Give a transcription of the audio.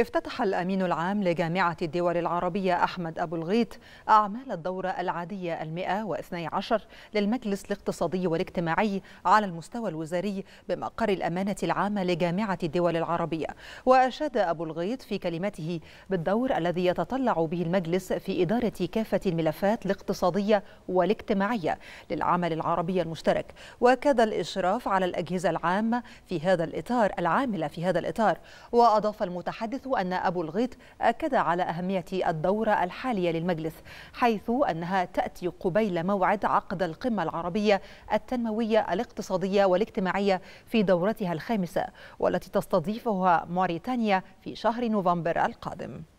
افتتح الأمين العام لجامعة الدول العربية أحمد أبو الغيط أعمال الدورة العادية المئة واثني عشر للمجلس الاقتصادي والاجتماعي على المستوى الوزاري بمقر الأمانة العامة لجامعة الدول العربية وأشاد أبو الغيط في كلمته بالدور الذي يتطلع به المجلس في إدارة كافة الملفات الاقتصادية والاجتماعية للعمل العربي المشترك وكاد الإشراف على الأجهزة العامة في هذا الإطار العاملة في هذا الإطار وأضاف المتحدث حيث أن أبو الغيط أكد على أهمية الدورة الحالية للمجلس حيث أنها تأتي قبيل موعد عقد القمة العربية التنموية الاقتصادية والاجتماعية في دورتها الخامسة والتي تستضيفها موريتانيا في شهر نوفمبر القادم